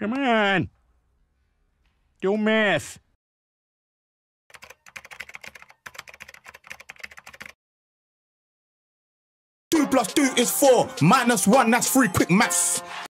Come on. Do math. Two plus two is four. Minus one, that's three. Quick maths.